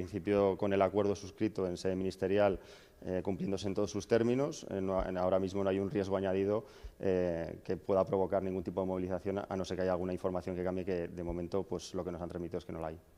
principio con el acuerdo suscrito en sede ministerial eh, cumpliéndose en todos sus términos. Eh, ahora mismo no hay un riesgo añadido eh, que pueda provocar ningún tipo de movilización, a no ser que haya alguna información que cambie, que de momento pues, lo que nos han transmitido es que no la hay.